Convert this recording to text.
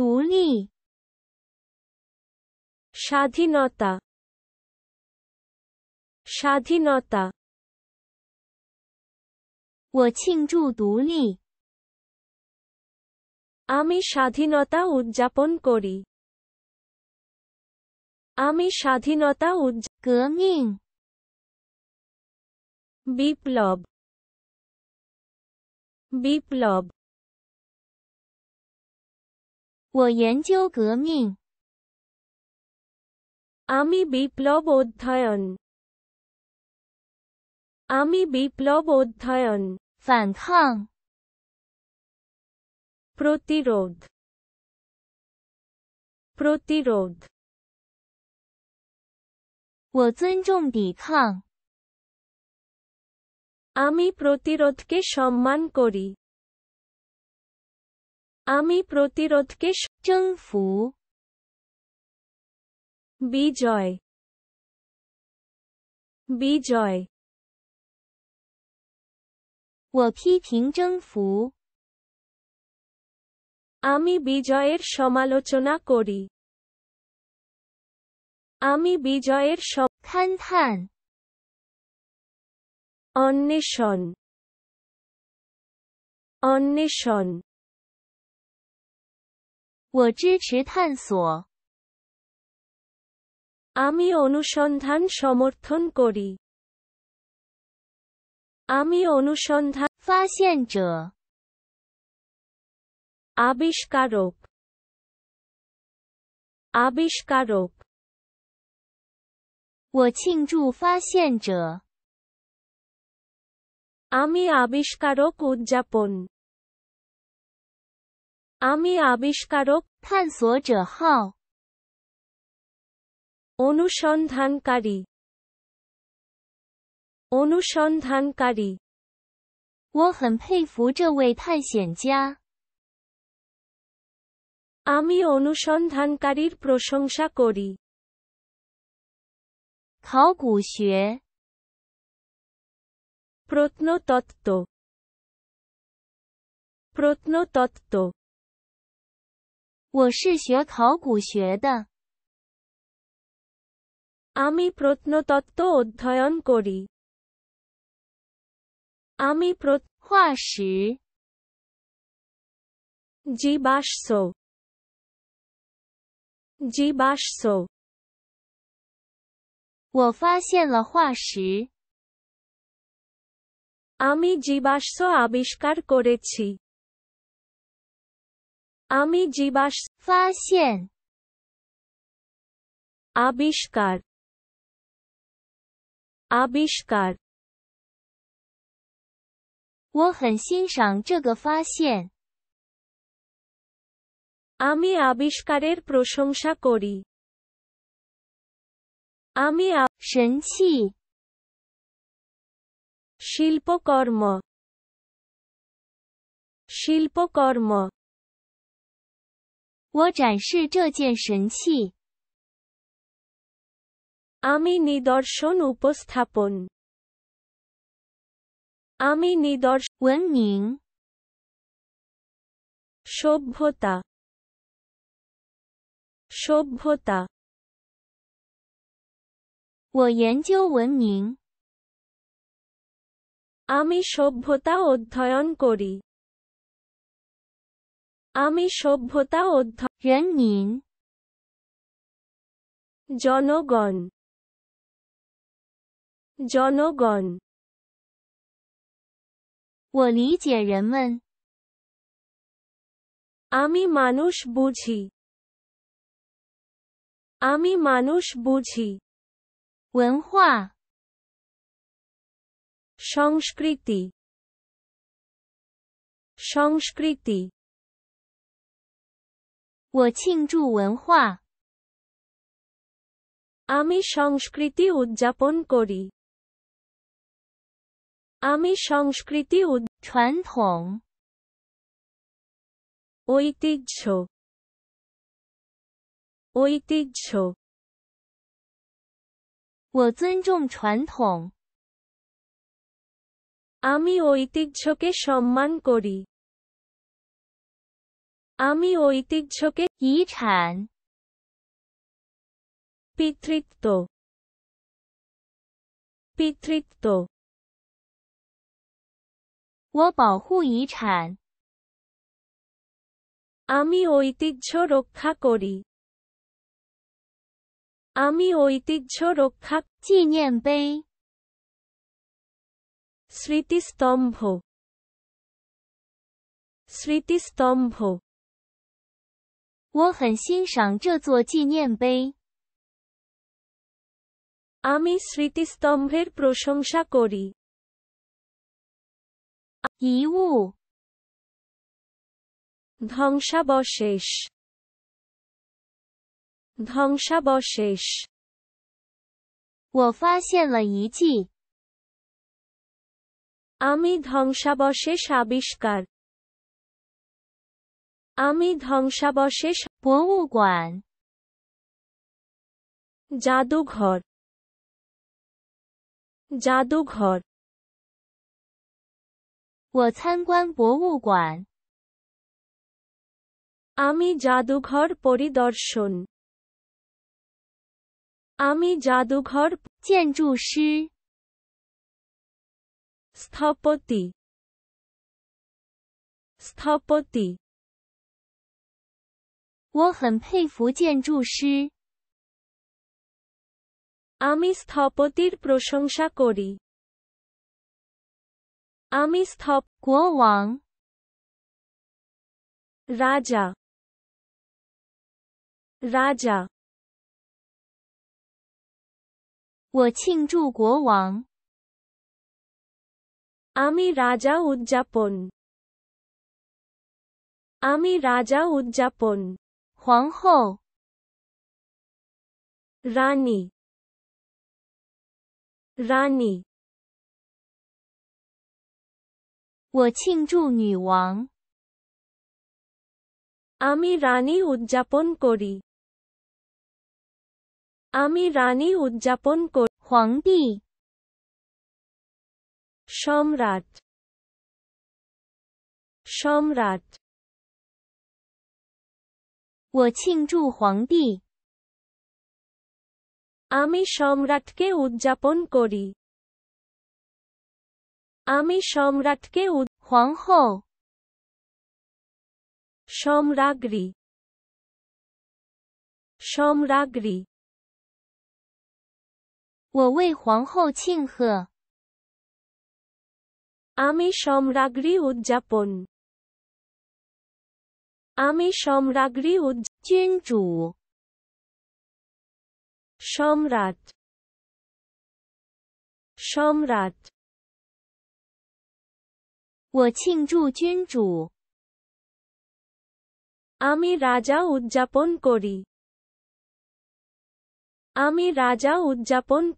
তুনি স্বাধীনতা স্বাধীনতা আমি স্বাধীনতা উদযাপন করি আমি স্বাধীনতা উদযাপন বিপ্লব বিপ্লব 我研究革命。আমি বিপ্লব অধ্যয়ন আমি বিপ্লব অধ্যয়ন 反抗 প্রতিরোধ প্রতিরোধ 我尊重抵抗 আমি প্রতিরোধকে সম্মান করি আমি প্রতিরোধকে ফু বিজয় বিজয় আমি বিজয়ের সমালোচনা করি আমি বিজয়ের থান অন্বেষণ অন্বেষণ 我支持探索。আমি অনুসন্ধান সমর্থন করি আমি অনুসন্ধান 发现者 আবিষ্কারক আবিষ্কারক 我庆祝发现者 আমি আবিষ্কারক উদযাপন আমি আবিষ্কারক 探索者号 অনুসন্ধানকারী অনুসন্ধানকারী আমি অনুসন্ধানকারীর প্রশংসা করি 考古学 প্রত্নতত্ত্ব প্রত্নতত্ত্ব 我是学考古学的。আমি প্রত্নতত্ত্ব অধ্যয়ন করি আমি প্রত 化石 জীবাশ্ম জীবাশ্ম 我发现了化石。আমি জীবাশ্ম আবিষ্কার করেছি আমি আবিষ্কার 发现 আবিষ্কার আবিষ্কার ও আমি আবিষ্কারের প্রশংসা করি আমি 神器 শিল্পকর্ম শিল্পকর্ম 我展示这件神器。আমি নিদর্শন উপস্থাপন আমি নিদর্শন 文明 সভ্যতা সভ্যতা 我研究文明 আমি সভ্যতা অধ্যয়ন করি আমি সভ্যতা অধ্যয়ন জনগণ জনগণ আমি মানুষ বুঝি আমি মানুষ বুঝি সংস্কৃতি সংস্কৃতি 我庆祝文化。আমি সংস্কৃতি উদযাপন করি আমি সংস্কৃতি উদ 传统 ঐতিহ্য ঐতিহ্য 我尊重传统 আমি ঐতিহ্যকে সম্মান করি আমি ঐতিহ্যকে ছান পিতৃত্ব পিতৃত্ব আমি ঐতিহ্য রক্ষা করি আমি ঐতিহ্য রক্ষা 纪念碑 স্মৃতিস্তম্ভ স্মৃতিস্তম্ভ 我很欣赏这座纪念碑。আমি স্মৃতিস্তম্ভের প্রশংসা করি। 遗物 ধ্বংসাবশেষ ধ্বংসাবশেষ আমি ধ্বংসাবশেষ আবিষ্কার আমি ধ্বংসাবশেষ পৌগান জাদুঘর জাদুঘর ওয়ান আমি জাদুঘর পরিদর্শন আমি জাদুঘর 建筑师 স্থপতি স্থপতি 我很佩服建筑师。আমি স্থপতির প্রশংসা করি। আমি স্থপ 国王 রাজা রাজা আমি রাজা উদযাপন আমি রাজা উদযাপন 皇后，rani rani。我庆祝女王，আমি রানী উদযাপন করি আমি রানী উদযাপন করি 皇帝 সম্রাট সম্রাট 我庆祝皇帝。আমি সম্রাটকে উদযাপন করি আমি সম্রাটকে সম্রাগ্রী সম্রাটকে 皇后 সম্রাজ্ঞী সম্রাজ্ঞী আমি সম্রাগ্রী উদযাপন আমি সম্রাগ্রী উজ্জিংচু সম্রাট সম্রাট আমি রাজা উদযাপন করি আমি রাজা উদযাপন